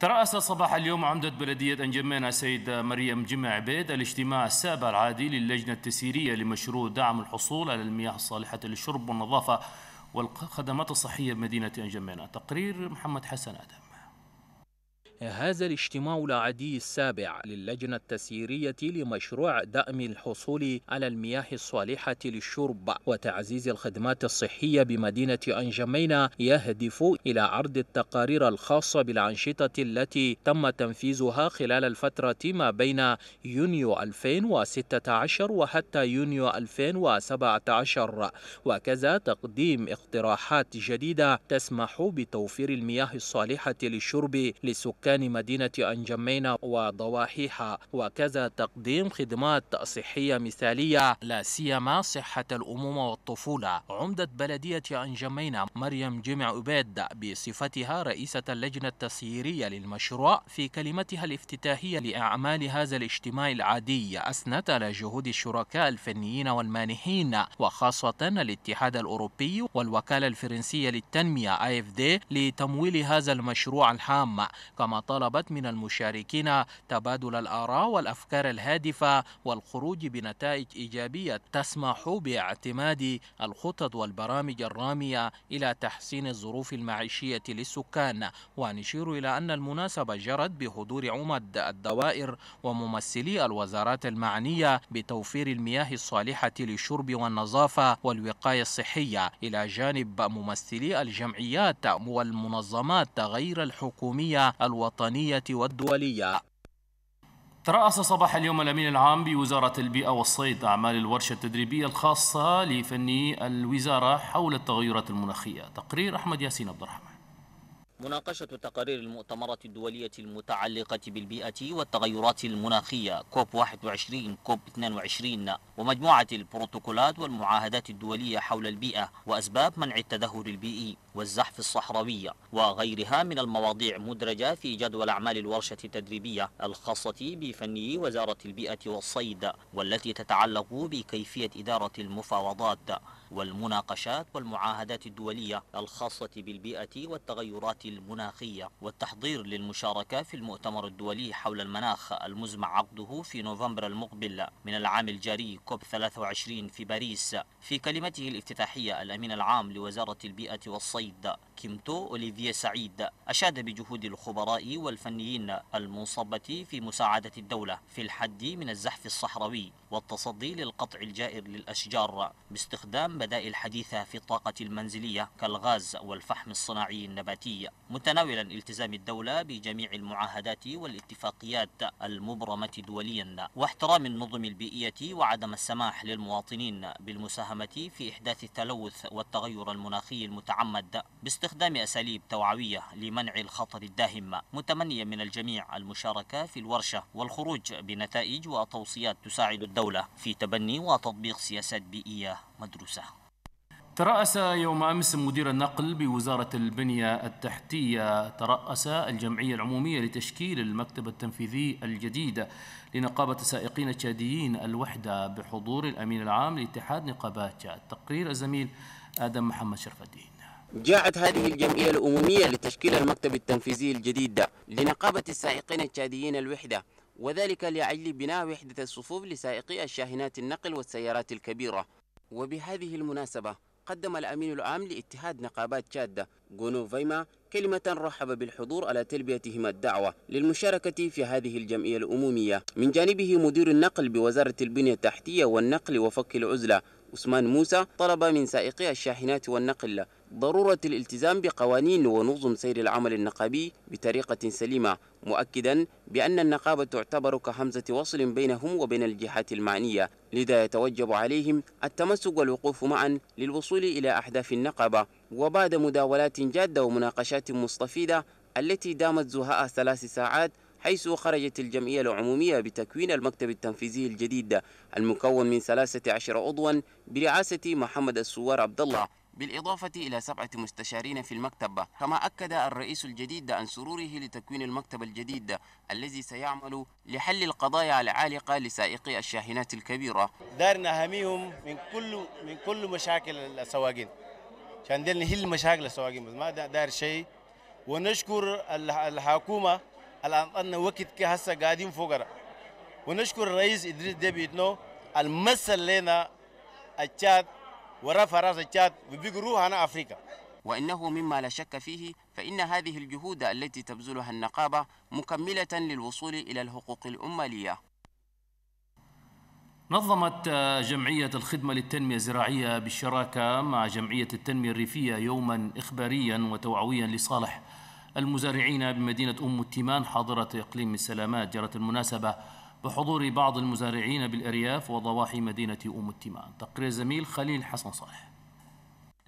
ترأس صباح اليوم عمدة بلدية أنجمينا السيدة مريم جمع عبيد الاجتماع السابع العادي للجنة التسييرية لمشروع دعم الحصول على المياه الصالحة للشرب والنظافة والخدمات الصحية بمدينة أنجمينا تقرير محمد حسن آدم هذا الاجتماع العادي السابع للجنة التسييرية لمشروع دأم الحصول على المياه الصالحة للشرب وتعزيز الخدمات الصحية بمدينة أنجمينا يهدف إلى عرض التقارير الخاصة بالأنشطة التي تم تنفيذها خلال الفترة ما بين يونيو 2016 وحتى يونيو 2017 وكذا تقديم اقتراحات جديدة تسمح بتوفير المياه الصالحة للشرب لسكان سكان مدينة أنجمينا وضواحيها وكذا تقديم خدمات صحية مثالية لا سيما صحة الأمومة والطفولة عمدة بلدية أنجمينا مريم جمع أبيد بصفتها رئيسة اللجنة التسييرية للمشروع في كلمتها الافتتاحية لأعمال هذا الاجتماع العادي أثنت على جهود الشركاء الفنيين والمانحين وخاصة الاتحاد الأوروبي والوكالة الفرنسية للتنمية دي لتمويل هذا المشروع الهام كما طلبت من المشاركين تبادل الآراء والأفكار الهادفة والخروج بنتائج إيجابية تسمح باعتماد الخطط والبرامج الرامية إلى تحسين الظروف المعيشية للسكان ونشير إلى أن المناسبة جرت بحضور عمد الدوائر وممثلي الوزارات المعنية بتوفير المياه الصالحة للشرب والنظافة والوقاية الصحية إلى جانب ممثلي الجمعيات والمنظمات غير الحكومية الوزارات الوطنية والدولية ترأس صباح اليوم الأمين العام بوزارة البيئة والصيد أعمال الورشة التدريبية الخاصة لفني الوزارة حول التغيرات المناخية تقرير أحمد ياسين عبد الرحمن مناقشة تقارير المؤتمرات الدولية المتعلقة بالبيئة والتغيرات المناخية كوب 21 كوب 22 ومجموعة البروتوكولات والمعاهدات الدولية حول البيئة وأسباب منع التدهور البيئي والزحف الصحراوية وغيرها من المواضيع مدرجة في جدول أعمال الورشة التدريبية الخاصة بفني وزارة البيئة والصيد والتي تتعلق بكيفية إدارة المفاوضات والمناقشات والمعاهدات الدولية الخاصة بالبيئة والتغيرات المناخية والتحضير للمشاركة في المؤتمر الدولي حول المناخ المزمع عقده في نوفمبر المقبل من العام الجاري كوب 23 في باريس في كلمته الافتتاحية الأمين العام لوزارة البيئة والصيد كيمتو أوليفيا سعيد أشاد بجهود الخبراء والفنيين المنصبة في مساعدة الدولة في الحد من الزحف الصحراوي والتصدي للقطع الجائر للأشجار باستخدام بدائل حديثة في الطاقة المنزلية كالغاز والفحم الصناعي النباتي متناولا التزام الدولة بجميع المعاهدات والاتفاقيات المبرمة دوليا واحترام النظم البيئية وعدم السماح للمواطنين بالمساهمة في إحداث التلوث والتغير المناخي المتعمد باستخدام باستخدام أساليب توعوية لمنع الخطر الداهم متمنيا من الجميع المشاركة في الورشة والخروج بنتائج وتوصيات تساعد الدولة في تبني وتطبيق سياسات بيئية مدروسة ترأس يوم أمس مدير النقل بوزارة البنية التحتية ترأس الجمعية العمومية لتشكيل المكتب التنفيذي الجديد لنقابة السائقين التشاديين الوحدة بحضور الأمين العام لاتحاد نقابات تشاد تقرير الزميل آدم محمد شرف الدين جاءت هذه الجمعية الأممية لتشكيل المكتب التنفيذي الجديد ده لنقابة السائقين التشاديين الوحدة وذلك لأجل بناء وحدة الصفوف لسائقي الشاحنات النقل والسيارات الكبيرة وبهذه المناسبة قدم الأمين العام لاتحاد نقابات شادة جونو فيما كلمة رحب بالحضور على تلبيتهم الدعوة للمشاركة في هذه الجمعية الأمومية من جانبه مدير النقل بوزارة البنية التحتية والنقل وفك العزلة عثمان موسى طلب من سائقي الشاحنات والنقل ضرورة الالتزام بقوانين ونظم سير العمل النقابي بطريقة سليمة مؤكدا بأن النقابة تعتبر كهمزة وصل بينهم وبين الجهات المعنية لذا يتوجب عليهم التمسك والوقوف معا للوصول إلى أحداث النقابة وبعد مداولات جادة ومناقشات مستفيدة التي دامت زهاء ثلاث ساعات حيث خرجت الجمعية العمومية بتكوين المكتب التنفيذي الجديد المكون من 13 عضوا برئاسة محمد السوار عبد الله بالإضافة إلى سبعة مستشارين في المكتب كما أكد الرئيس الجديد عن سروره لتكوين المكتب الجديد الذي سيعمل لحل القضايا العالقة لسائقي الشاحنات الكبيرة دارنا أهميهم من كل من كل مشاكل السواقين عشان نحل مشاكل السواقين بس ما دار شيء ونشكر الحكومة الآن وقت هسه قاعدين فقراء ونشكر الرئيس إدريس ديبي إتنو المثل لنا الشاد ورفع راس الشاد وبيقروها أنا أفريقيا وإنه مما لا شك فيه فإن هذه الجهود التي تبذلها النقابة مكملة للوصول إلى الحقوق الأمالية نظمت جمعية الخدمة للتنمية الزراعية بالشراكة مع جمعية التنمية الريفية يوما إخباريا وتوعويا لصالح المزارعين بمدينة أم التيمان حاضرة إقليم السلامات جرت المناسبة بحضور بعض المزارعين بالأرياف وضواحي مدينة أم التيمان تقرير زميل خليل حسن صالح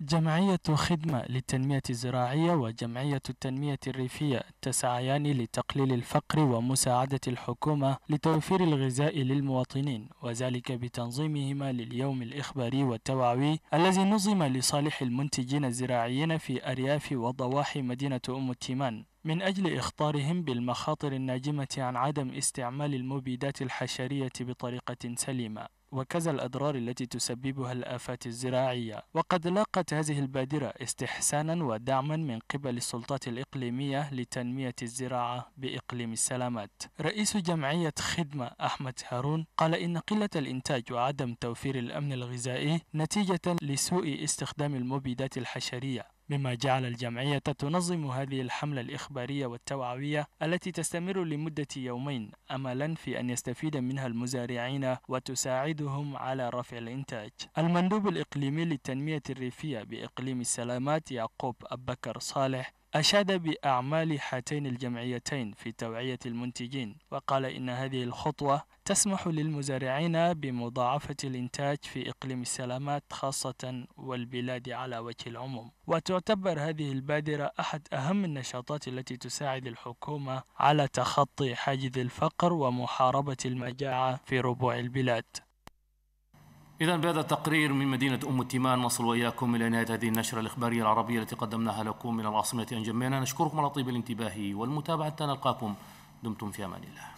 جمعية خدمة للتنمية الزراعية وجمعية التنمية الريفية تسعيان لتقليل الفقر ومساعدة الحكومة لتوفير الغذاء للمواطنين وذلك بتنظيمهما لليوم الإخباري والتوعوي الذي نظم لصالح المنتجين الزراعيين في أرياف وضواحي مدينة أم التيمان من أجل إخطارهم بالمخاطر الناجمة عن عدم استعمال المبيدات الحشرية بطريقة سليمة وكذا الأضرار التي تسببها الآفات الزراعية وقد لاقت هذه البادرة استحسانا ودعما من قبل السلطات الإقليمية لتنمية الزراعة بإقليم السلامات رئيس جمعية خدمة أحمد هارون قال إن قلة الإنتاج وعدم توفير الأمن الغذائي نتيجة لسوء استخدام المبيدات الحشرية مما جعل الجمعية تنظم هذه الحملة الإخبارية والتوعوية التي تستمر لمدة يومين أملا في أن يستفيد منها المزارعين وتساعدهم على رفع الإنتاج المندوب الإقليمي للتنمية الريفية بإقليم السلامات يعقوب أبكر صالح أشاد بأعمال هاتين الجمعيتين في توعية المنتجين وقال إن هذه الخطوة تسمح للمزارعين بمضاعفة الإنتاج في إقليم السلامات خاصة والبلاد على وجه العموم وتعتبر هذه البادرة أحد أهم النشاطات التي تساعد الحكومة على تخطي حاجز الفقر ومحاربة المجاعة في ربوع البلاد إذا بهذا التقرير من مدينة أم التيمان نصل وإياكم إلى نهاية هذه النشرة الإخبارية العربية التي قدمناها لكم من العاصمة أنجمينا نشكركم على طيب الانتباه والمتابعة نلقاكم دمتم في أمان الله